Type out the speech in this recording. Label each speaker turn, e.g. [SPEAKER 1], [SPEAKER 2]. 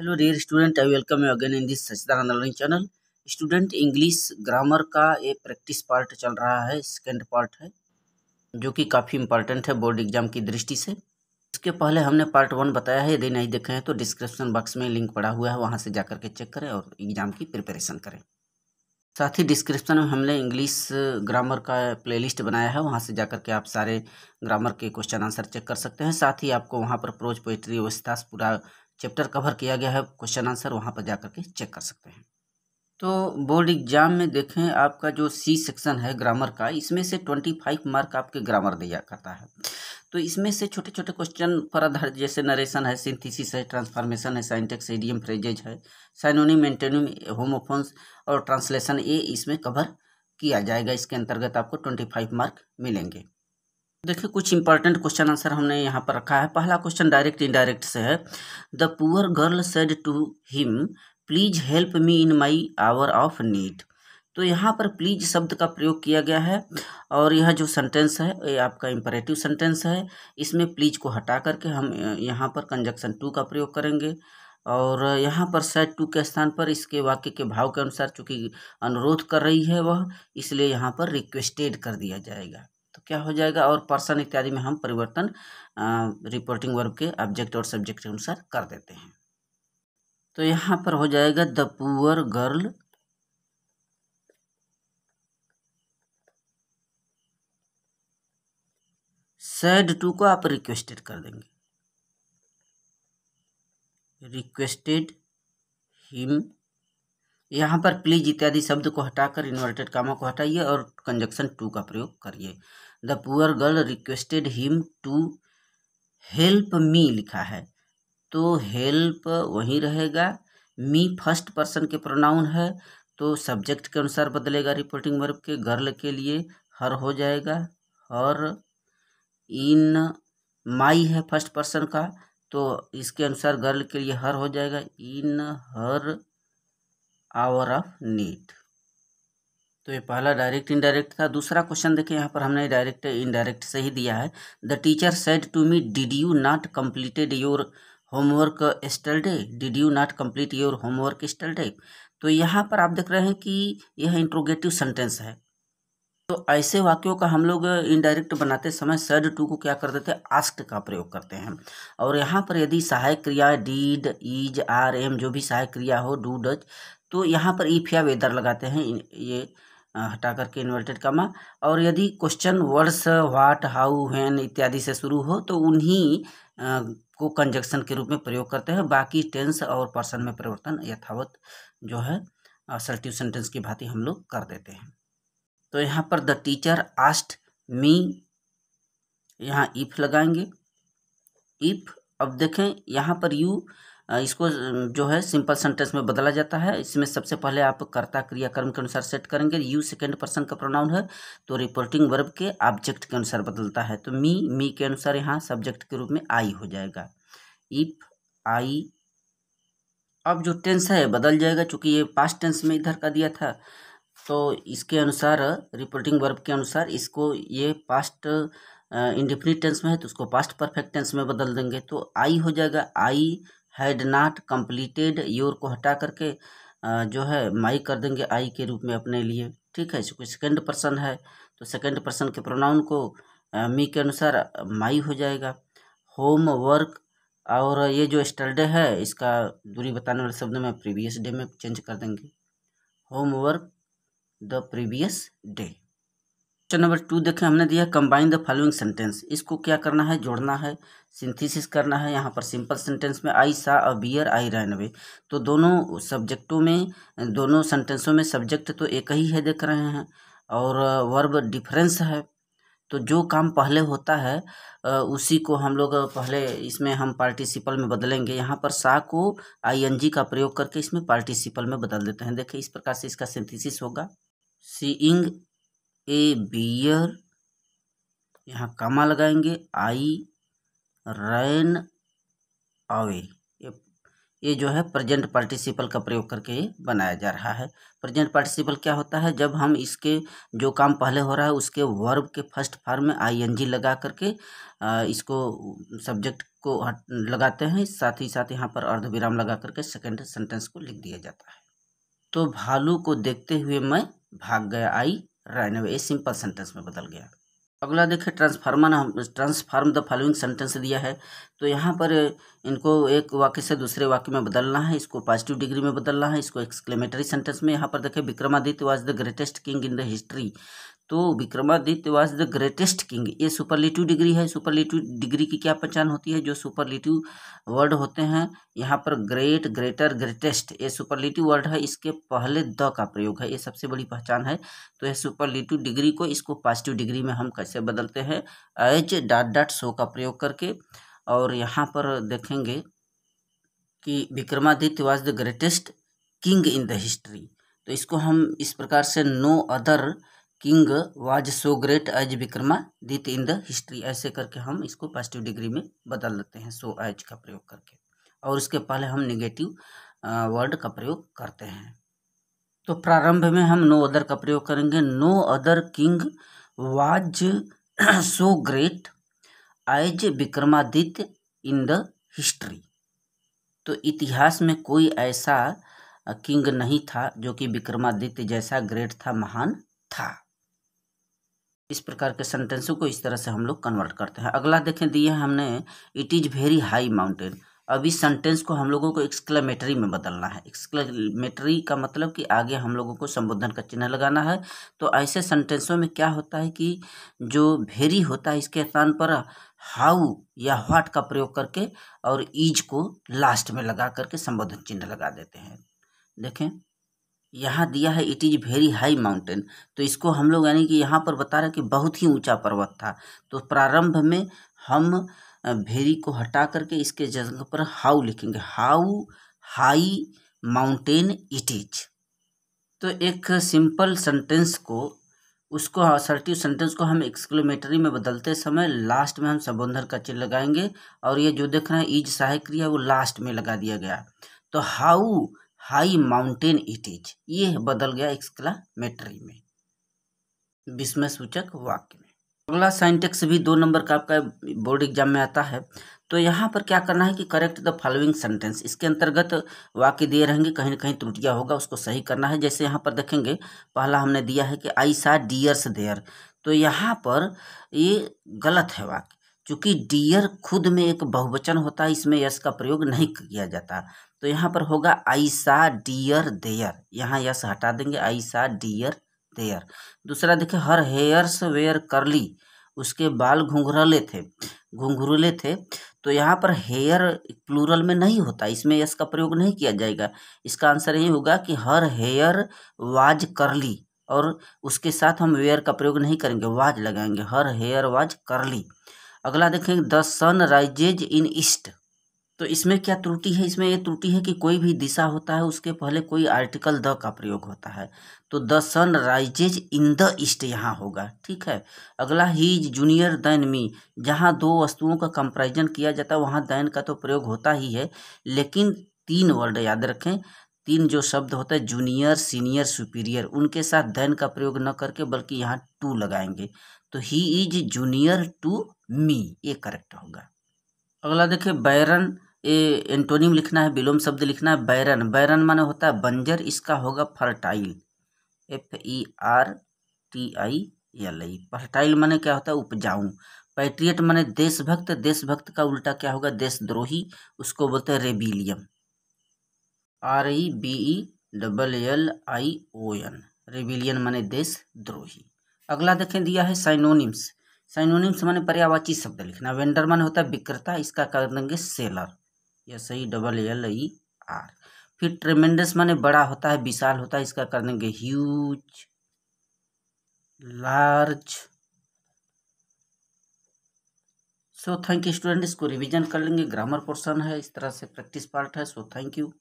[SPEAKER 1] hello dear student I welcome you again in this Sachidanand learning channel student English grammar का ये practice part चल रहा है second part है जो कि काफ़ी इंपॉर्टेंट है बोर्ड एग्जाम की दृष्टि से इसके पहले हमने पार्ट वन बताया है यदि नहीं देखे हैं तो डिस्क्रिप्शन बॉक्स में लिंक पड़ा हुआ है वहाँ से जा के चेक करें और एग्जाम की प्रिपरेशन करें साथ ही डिस्क्रिप्शन में हमने इंग्लिश ग्रामर का प्लेलिस्ट बनाया है वहाँ से जा के आप सारे ग्रामर के क्वेश्चन आंसर चेक कर सकते हैं साथ ही आपको वहाँ पर प्रोज पोइट्री व्यवस्था पूरा चैप्टर कवर किया गया है क्वेश्चन आंसर वहाँ पर जा करके चेक कर सकते हैं तो बोर्ड एग्जाम में देखें आपका जो सी सेक्शन है ग्रामर का इसमें से ट्वेंटी फाइव मार्क आपके ग्रामर दिया करता है तो इसमें से छोटे छोटे क्वेश्चन पर आधारित जैसे नरेशन है सिंथिसिस है ट्रांसफॉर्मेशन है साइंटेक्स एडियम फ्रेजेज है साइनोनी एंटेनिम होमोफोन्स और ट्रांसलेशन ये इसमें कवर किया जाएगा इसके अंतर्गत आपको ट्वेंटी फाइव मार्क मिलेंगे देखिए कुछ इंपॉर्टेंट क्वेश्चन आंसर हमने यहाँ पर रखा है पहला क्वेश्चन डायरेक्ट इनडायरेक्ट से है the poor girl said to him please help me in my hour of need तो यहाँ पर प्लीज शब्द का प्रयोग किया गया है और यह जो सेंटेंस है ये आपका इम्परेटिव सेंटेंस है इसमें प्लीज को हटा करके हम यहाँ पर कंजक्शन टू का प्रयोग करेंगे और यहाँ पर सेट टू के स्थान पर इसके वाक्य के भाव के अनुसार चूँकि अनुरोध कर रही है वह इसलिए यहाँ पर रिक्वेस्टेड कर दिया जाएगा तो क्या हो जाएगा और पर्सन इत्यादि में हम परिवर्तन रिपोर्टिंग वर्ब के ऑब्जेक्ट और सब्जेक्ट के अनुसार कर देते हैं तो यहाँ पर हो जाएगा the poor girl said to को आप रिक्वेस्टेड कर देंगे रिक्वेस्टेड हिम यहाँ पर प्लीज इत्यादि शब्द को हटाकर इन्वर्टेड कामा को हटाइए और कंजक्शन टू का प्रयोग करिए the poor girl requested him to help me लिखा है तो हेल्प वहीं रहेगा मी फर्स्ट पर्सन के प्रोनाउन है तो सब्जेक्ट के अनुसार बदलेगा रिपोर्टिंग वर्ब के गर्ल के लिए हर हो जाएगा हर इन माई है फर्स्ट पर्सन का तो इसके अनुसार गर्ल के लिए हर हो जाएगा in her hour of need तो ये पहला डायरेक्ट इनडायरेक्ट था दूसरा क्वेश्चन देखिए यहाँ पर हमने डायरेक्ट इनडायरेक्ट से ही दिया है the teacher said to me did you not completed your homework yesterday did you not complete your homework yesterday तो यहाँ पर आप देख रहे हैं कि यह इंट्रोगेटिव सेंटेंस है तो ऐसे वाक्यों का हम लोग इनडायरेक्ट बनाते समय सेड टू को क्या कर देते हैं आस्ट का प्रयोग करते हैं और यहाँ पर यदि सहायक क्रिया डीड इज आर एम जो भी सहायक क्रिया हो डू डच तो यहाँ पर ईफ या वेदर लगाते हैं ये हटा करके इन्वर्टेड कमा और यदि question words what how when इत्यादि से शुरू हो तो उन्हीं को कंजक्शन के रूप में प्रयोग करते हैं बाकी टेंस और पर्सन में परिवर्तन यथावत जो है असल्टिव सेंटेंस की भांति हम लोग कर देते हैं तो यहाँ पर द टीचर आस्ट मी यहाँ इफ लगाएंगे इफ अब देखें यहाँ पर यू इसको जो है सिंपल सेंटेंस में बदला जाता है इसमें सबसे पहले आप कर्ता कर्म के अनुसार सेट करेंगे यू सेकेंड पर्सन का प्रोनाउन है तो रिपोर्टिंग वर्ब के ऑब्जेक्ट के अनुसार बदलता है तो मी मी के अनुसार यहाँ सब्जेक्ट के रूप में आई हो जाएगा इफ आई अब जो टेंस है बदल जाएगा चूंकि ये पास्ट टेंस में इधर का दिया था तो इसके अनुसार रिपोर्टिंग वर्ब के अनुसार इसको ये पास्ट इंडिफिनिट टेंस में है तो उसको पास्ट परफेक्ट टेंस में बदल देंगे तो आई हो जाएगा I had not completed your को हटा करके जो है माई कर देंगे आई के रूप में अपने लिए ठीक है इसको सेकेंड पर्सन है तो सेकेंड पर्सन के प्रोनाउन को मी के अनुसार माई हो जाएगा होम वर्क और ये जो स्टर्डे है इसका दूरी बताने वाले शब्द में प्रीवियस डे में चेंज कर देंगे homework the previous day question number two देखें हमने दिया कंबाइन द फॉलोइंग सेंटेंस इसको क्या करना है जोड़ना है सिंथेसिस करना है यहाँ पर सिंपल सेंटेंस में आई सा अ बियर आई रैन अवे तो दोनों सब्जेक्टों में दोनों सेंटेंसों में सब्जेक्ट तो एक ही है देख रहे हैं और वर्ब uh, डिफरेंस है तो जो काम पहले होता है uh, उसी को हम लोग पहले इसमें हम पार्टिसिपल में बदलेंगे यहाँ पर सा को जी का प्रयोग करके इसमें पार्टिसिपल में बदल देते हैं देखिए इस प्रकार से इसका सिंथेसिस होगा सीइंग ए बियर यहाँ कामा लगाएंगे आई रैन अवे ये जो है प्रेजेंट पार्टिसिपल का प्रयोग करके बनाया जा रहा है प्रेजेंट पार्टिसिपल क्या होता है जब हम इसके जो काम पहले हो रहा है उसके वर्ब के फर्स्ट फॉर्म में आई एन जी लगा करके इसको सब्जेक्ट को लगाते हैं साथ ही साथ यहाँ पर अर्धविराम लगा करके सेकेंड सेंटेंस को लिख दिया जाता है तो भालू को देखते हुए मैं भाग गया I run away simple sentence में बदल गया अगला देखिए ट्रांसफार्मर हम ट्रांसफार्म द फॉलोइंग सेंटेंस दिया है तो यहाँ पर इनको एक वाक्य से दूसरे वाक्य में बदलना है इसको पॉजिटिव डिग्री में बदलना है इसको एक्सक्लेमेटरी सेंटेंस में यहाँ पर देखिए Vikramaditya was the greatest king in the history तो Vikramaditya was the greatest king ये सुपरलेटिव डिग्री है सुपरलेटिव डिग्री की क्या पहचान होती है जो सुपरलेटिव वर्ड होते हैं यहाँ पर ग्रेट ग्रेटर ग्रेटेस्ट ये सुपरलेटिव वर्ड है इसके पहले द का प्रयोग है ये सबसे बड़ी पहचान है तो यह सुपरलेटिव डिग्री को इसको पॉजिटिव डिग्री में हम कैसे बदलते हैं एच डाट डाट सो का प्रयोग करके और यहाँ पर देखेंगे कि Vikramaditya was the greatest king in the history तो इसको हम इस प्रकार से no other king was so great as Vikramaditya in the history ऐसे करके हम इसको पॉजिटिव डिग्री में बदल लेते हैं सो एज का प्रयोग करके और उसके पहले हम निगेटिव वर्ड का प्रयोग करते हैं तो प्रारंभ में हम नो अदर का प्रयोग करेंगे no other king was so great as Vikramaditya in the history तो इतिहास में कोई ऐसा किंग नहीं था जो कि विक्रमादित्य जैसा ग्रेट था महान था इस प्रकार के सेंटेंसों को इस तरह से हम लोग कन्वर्ट करते हैं अगला देखें दिए हमने it is very high mountain अब इस सेंटेंस को हम लोगों को एक्सक्लेमेटरी में बदलना है एक्सक्लेमेटरी का मतलब कि आगे हम लोगों को संबोधन का चिन्ह लगाना है तो ऐसे सेंटेंसों में क्या होता है कि जो भेरी होता है इसके स्थान पर हाउ या व्हाट का प्रयोग करके और इज को लास्ट में लगा करके संबोधन चिन्ह लगा देते हैं देखें यहाँ दिया है it is very high mountain तो इसको हम लोग यानी कि यहाँ पर बता रहे कि बहुत ही ऊंचा पर्वत था तो प्रारंभ में हम भेरी को हटा करके इसके जगह पर हाउ लिखेंगे how high mountain it is तो एक सिंपल सेंटेंस को उसको असर्टिव सेंटेंस को हम एक्सक्लोमेटरी में बदलते समय लास्ट में हम संबोधन का चिन्ह लगाएंगे और ये जो देख रहे हैं ईज सहायक क्रिया वो लास्ट में लगा दिया गया तो how high mountain it is ये बदल गया एक्सक्लामेटरी में विस्मय सूचक वाक्य में अगला साइंटेक्स भी दो नंबर का आपका बोर्ड एग्जाम में आता है तो यहाँ पर क्या करना है कि करेक्ट द फॉलोइंग सेंटेंस इसके अंतर्गत वाक्य दिए रहेंगे कहीं ना कहीं त्रुटियाँ होगा उसको सही करना है जैसे यहाँ पर देखेंगे पहला हमने दिया है कि आई सा डियर्स देयर तो यहाँ पर ये गलत है वाक्य चूँकि डियर खुद में एक बहुवचन होता है इसमें यश का प्रयोग नहीं किया जाता तो यहाँ पर होगा आईसा डियर देयर यहाँ यश हटा देंगे आईसा डियर देयर दूसरा देखिए हर हेयर्स वेयर करली उसके बाल घुंघरले थे घुंघरूले थे तो यहाँ पर हेयर प्लूरल में नहीं होता इसमें यश का प्रयोग नहीं किया जाएगा इसका आंसर यही होगा कि हर हेयर वाज करली और उसके साथ हम वेयर का प्रयोग नहीं करेंगे वाज लगाएंगे हर हेयर वाज करली अगला देखेंगे the sun rises in east तो इसमें क्या त्रुटि है इसमें ये त्रुटि है कि कोई भी दिशा होता है उसके पहले कोई आर्टिकल द का प्रयोग होता है तो the sun rises in the east यहाँ होगा ठीक है अगला he is junior than me जहाँ दो वस्तुओं का कंपेरिजन किया जाता है वहाँ दैन का तो प्रयोग होता ही है लेकिन तीन वर्ड याद रखें तीन जो शब्द होता है जूनियर सीनियर सुपीरियर उनके साथ धैन का प्रयोग न करके बल्कि यहाँ टू लगाएंगे तो he is junior to me ये करेक्ट होगा अगला देखिए बैरन ए एंटोनियम लिखना है विलोम शब्द लिखना है बैरन बैरन माने होता है बंजर इसका होगा fertile F E R T I L I fertile माने क्या होता है उपजाऊ पैट्रियट माने देशभक्त देशभक्त का उल्टा क्या होगा देशद्रोही उसको बोलते हैं rebellion R E B E double L I O N rebellion माने देशद्रोही अगला देखें दिया है साइनोनिम्स साइनोनिम्स माने पर्यावाची शब्द लिखना वेंडर माने होता है विक्रेता इसका कर देंगे सेलर या सही डबल एल ई आर फिर ट्रेमेंडस माने बड़ा होता है विशाल होता है इसका कर देंगे huge large so thank you student इसको रिवीजन कर लेंगे ग्रामर पोर्शन है इस तरह से प्रैक्टिस पार्ट है सो थैंक यू